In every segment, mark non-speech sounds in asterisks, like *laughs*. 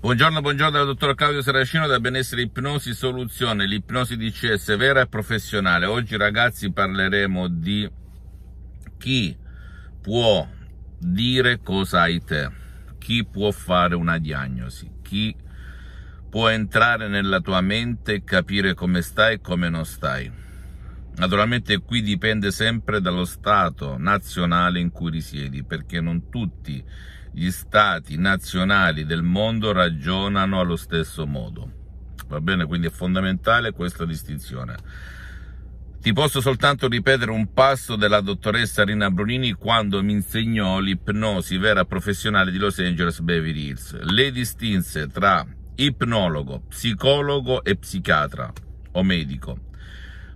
Buongiorno, buongiorno dal dottor Claudio Saracino da Benessere Ipnosi Soluzione, l'ipnosi DCS vera e professionale. Oggi ragazzi parleremo di chi può dire cosa hai te, chi può fare una diagnosi, chi può entrare nella tua mente e capire come stai e come non stai. Naturalmente qui dipende sempre dallo stato nazionale in cui risiedi, perché non tutti gli stati nazionali del mondo ragionano allo stesso modo. Va bene, quindi è fondamentale questa distinzione. Ti posso soltanto ripetere un passo della dottoressa Rina Brunini quando mi insegnò l'ipnosi vera professionale di Los Angeles Beverly Hills. Lei distinse tra ipnologo, psicologo e psichiatra o medico.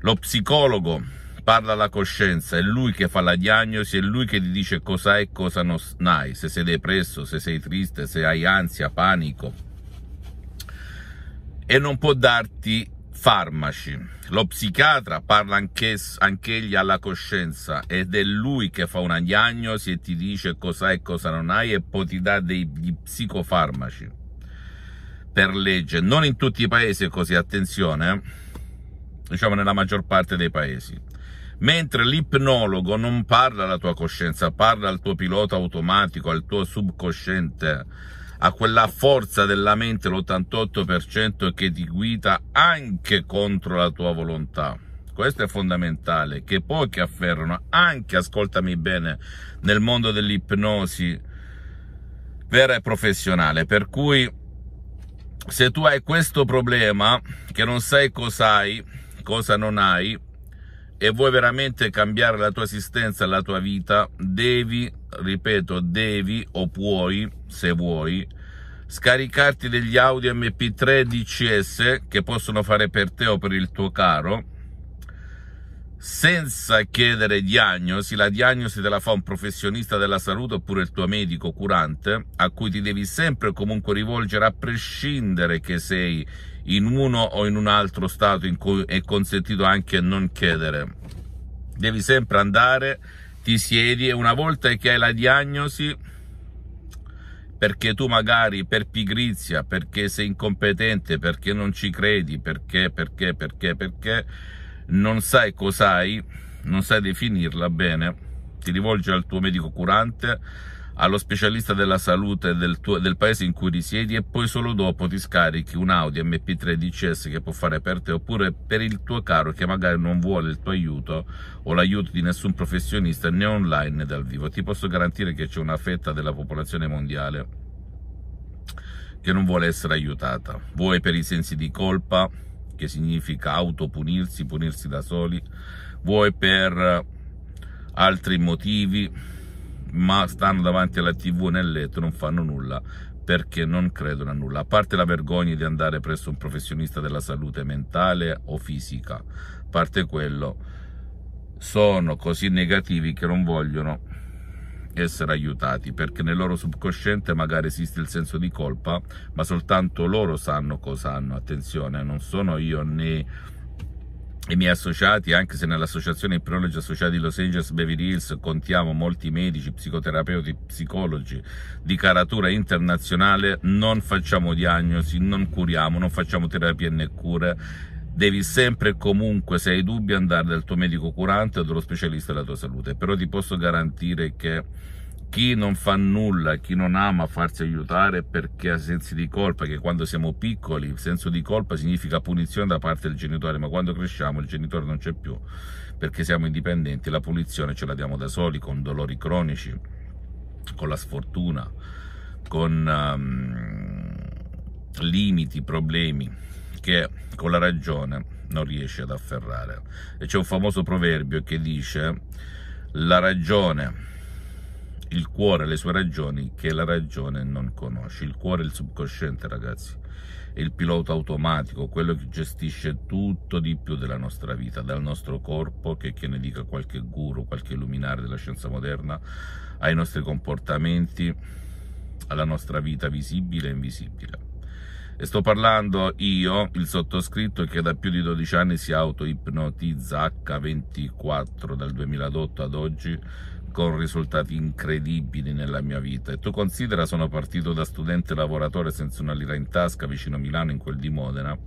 Lo psicologo parla la coscienza, è lui che fa la diagnosi, è lui che ti dice cosa è e cosa non hai, se sei depresso, se sei triste, se hai ansia, panico. E non può darti farmaci. Lo psichiatra parla anche, anch'egli alla coscienza ed è lui che fa una diagnosi e ti dice cosa è e cosa non hai e poi ti dà dei psicofarmaci per legge. Non in tutti i paesi è così, attenzione, eh? diciamo nella maggior parte dei paesi. Mentre l'ipnologo non parla alla tua coscienza, parla al tuo pilota automatico, al tuo subconsciente, a quella forza della mente, l'88% che ti guida anche contro la tua volontà. Questo è fondamentale, che pochi afferrano, anche, ascoltami bene, nel mondo dell'ipnosi vera e professionale. Per cui se tu hai questo problema, che non sai cosa hai, cosa non hai, e vuoi veramente cambiare la tua esistenza, la tua vita, devi, ripeto, devi o puoi, se vuoi, scaricarti degli audio MP3 DCS che possono fare per te o per il tuo caro senza chiedere diagnosi, la diagnosi te la fa un professionista della salute oppure il tuo medico curante, a cui ti devi sempre e comunque rivolgere a prescindere che sei in uno o in un altro stato in cui è consentito anche non chiedere. Devi sempre andare, ti siedi e una volta che hai la diagnosi, perché tu magari per pigrizia, perché sei incompetente, perché non ci credi, perché, perché, perché, perché, non sai cos'hai, non sai definirla bene, ti rivolgi al tuo medico curante, allo specialista della salute del, tuo, del, paese in cui risiedi e poi solo dopo ti scarichi un Audi MP3 DCS che può fare per te oppure per il tuo caro che magari non vuole il tuo aiuto o l'aiuto di nessun professionista né online né dal vivo. Ti posso garantire che c'è una fetta della popolazione mondiale che non vuole essere aiutata, vuoi per i sensi di colpa, che significa autopunirsi, punirsi da soli, vuoi per altri motivi ma stanno davanti alla tv nel letto, non fanno nulla perché non credono a nulla, a parte la vergogna di andare presso un professionista della salute mentale o fisica, a parte quello, sono così negativi che non vogliono essere aiutati perché nel loro subconsciente magari esiste il senso di colpa ma soltanto loro sanno cosa hanno attenzione non sono io né i miei associati, anche se nell'associazione Impronologi Associati Los Angeles Beverly Hills contiamo molti medici, psicoterapeuti, psicologi di caratura internazionale, non facciamo diagnosi, non curiamo, non facciamo terapie né cure. Devi sempre e comunque, se hai dubbi, andare dal tuo medico curante o dallo specialista della tua salute. Però ti posso garantire che chi non fa nulla, chi non ama farsi aiutare perché ha sensi di colpa, che quando siamo piccoli il senso di colpa significa punizione da parte del genitore, ma quando cresciamo il genitore non c'è più perché siamo indipendenti, la punizione ce la diamo da soli con dolori cronici, con la sfortuna, con um, limiti, problemi che con la ragione non riesce ad afferrare. E c'è un famoso proverbio che dice la ragione il cuore ha le sue ragioni che la ragione non conosce. Il cuore è il subconsciente, ragazzi. È il pilota automatico, quello che gestisce tutto di più della nostra vita, dal nostro corpo, che, che ne dica qualche guru, qualche luminare della scienza moderna, ai nostri comportamenti, alla nostra vita visibile e invisibile. E sto parlando io, il sottoscritto, che da più di 12 anni si auto-ipnotizza H24 dal 2008 ad oggi con risultati incredibili nella mia vita e tu considera sono partito da studente lavoratore senza una lira in tasca vicino a Milano in quel di Modena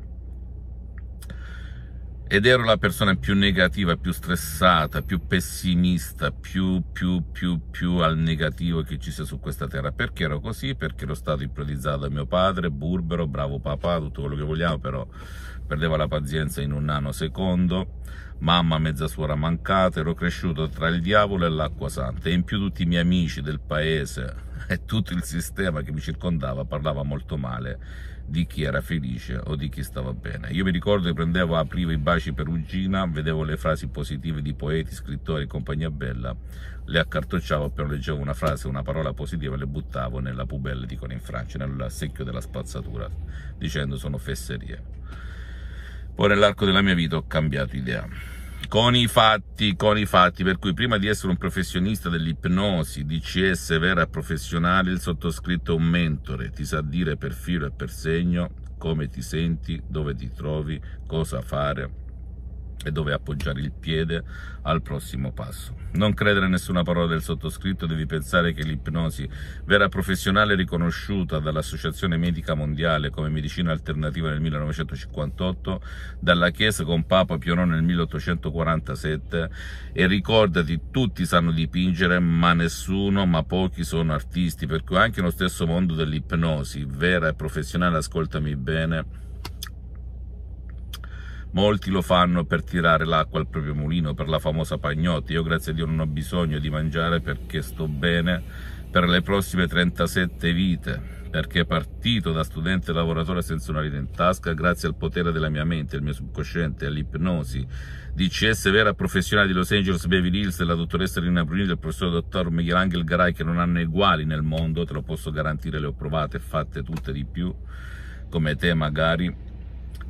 ed ero la persona più negativa, più stressata, più pessimista, più, più, più, più al negativo che ci sia su questa terra. Perché ero così? Perché ero stato ipnotizzato da mio padre, burbero, bravo papà, tutto quello che vogliamo, però perdeva la pazienza in un nanosecondo mamma mezza suora mancata, ero cresciuto tra il diavolo e l'acqua santa e in più tutti i miei amici del paese *laughs* e tutto il sistema che mi circondava parlava molto male di chi era felice o di chi stava bene. Io mi ricordo che prendevo, aprivo i baci perugina, vedevo le frasi positive di poeti, scrittori e compagnia bella, le accartocciavo appena leggevo una frase, una parola positiva e le buttavo nella pubella, dicono in Francia, nel secchio della spazzatura, dicendo sono fesserie poi nell'arco della mia vita ho cambiato idea. Con i fatti, con i fatti, per cui prima di essere un professionista dell'ipnosi, DCS vera e professionale, il sottoscritto è un mentore, ti sa dire per filo e per segno come ti senti, dove ti trovi, cosa fare, e dove appoggiare il piede al prossimo passo. Non credere a nessuna parola del sottoscritto, devi pensare che l'ipnosi vera professionale riconosciuta dall'Associazione Medica Mondiale come medicina alternativa nel 1958, dalla Chiesa con Papa Pio IX nel 1847 e ricordati tutti sanno dipingere ma nessuno, ma pochi sono artisti, per cui anche lo stesso mondo dell'ipnosi vera e professionale, ascoltami bene, Molti lo fanno per tirare l'acqua al proprio mulino, per la famosa pagnotta. Io grazie a Dio non ho bisogno di mangiare perché sto bene per le prossime 37 vite, perché partito da studente lavoratore senza una lira in tasca grazie al potere della mia mente, al mio subconsciente, all'ipnosi. DCS vera professionale di Los Angeles Beverly Hills della dottoressa Rina Brunini del professor dottor Michelangelo Garay, che non hanno uguali nel mondo, te lo posso garantire, le ho provate e fatte tutte di più, come te magari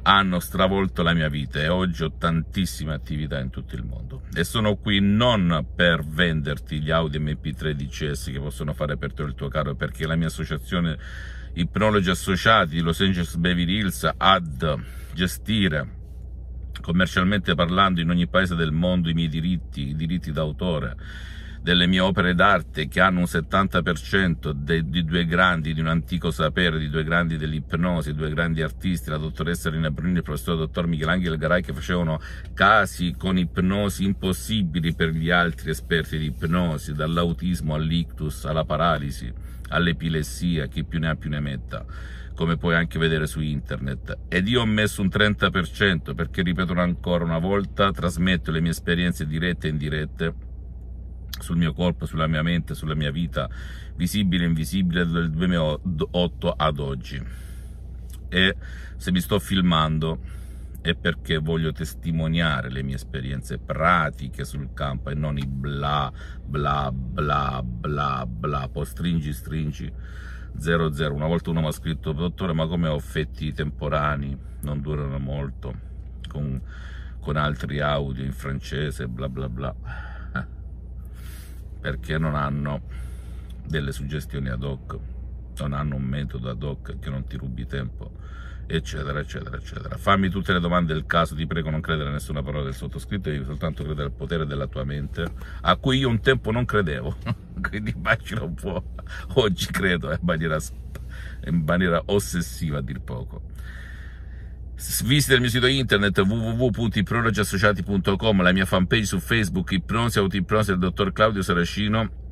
hanno stravolto la mia vita e oggi ho tantissime attività in tutto il mondo e sono qui non per venderti gli Audi MP3 DCS che possono fare per te il tuo caro perché la mia associazione Ipnologi Associati Los Angeles Beverly Hills ad gestire commercialmente parlando in ogni paese del mondo i miei diritti, i diritti d'autore delle mie opere d'arte che hanno un 70% de, di due grandi, di un antico sapere, di due grandi dell'ipnosi, due grandi artisti, la dottoressa Rina Bruni e il professor dottor Michelangelo Garai che facevano casi con ipnosi impossibili per gli altri esperti di ipnosi, dall'autismo all'ictus, alla paralisi, all'epilessia, chi più ne ha più ne metta come puoi anche vedere su internet. Ed io ho messo un 30% perché, ripeto ancora una volta, trasmetto le mie esperienze dirette e indirette sul mio corpo, sulla mia mente, sulla mia vita, visibile e invisibile dal 2008 ad oggi. E se mi sto filmando è perché voglio testimoniare le mie esperienze pratiche sul campo e non i bla bla bla bla bla, poi stringi stringi 00. Una volta uno mi ha scritto, dottore ma come ho effetti temporanei, non durano molto, con, con altri audio in francese, bla bla bla perché non hanno delle suggestioni ad hoc, non hanno un metodo ad hoc che non ti rubi tempo, eccetera, eccetera, eccetera. Fammi tutte le domande del caso, ti prego non credere a nessuna parola del sottoscritto, devi soltanto credere al potere della tua mente, a cui io un tempo non credevo, *laughs* quindi immagino un po', oggi credo eh, in, maniera, in maniera ossessiva a dir poco. Visita il mio sito internet www.ipronologiassociati.com, la mia fanpage su Facebook, Ipnosi, Autoipnosi del dottor Claudio Saracino.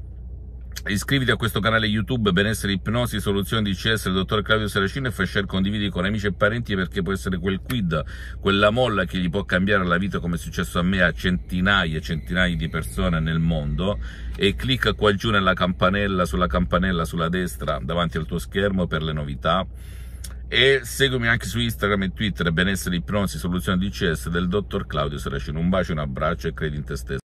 Iscriviti a questo canale YouTube Benessere Ipnosi, Soluzioni di CS del dottor Claudio Saracino e fai share, condividi con amici e parenti perché può essere quel quid, quella molla che gli può cambiare la vita come è successo a me a centinaia e centinaia di persone nel mondo e clicca qua giù nella campanella, sulla campanella sulla destra davanti al tuo schermo per le novità e seguimi anche su Instagram e Twitter benessere ipnosi soluzione DCS del dottor Claudio Saracino un bacio, un abbraccio e credi in te stesso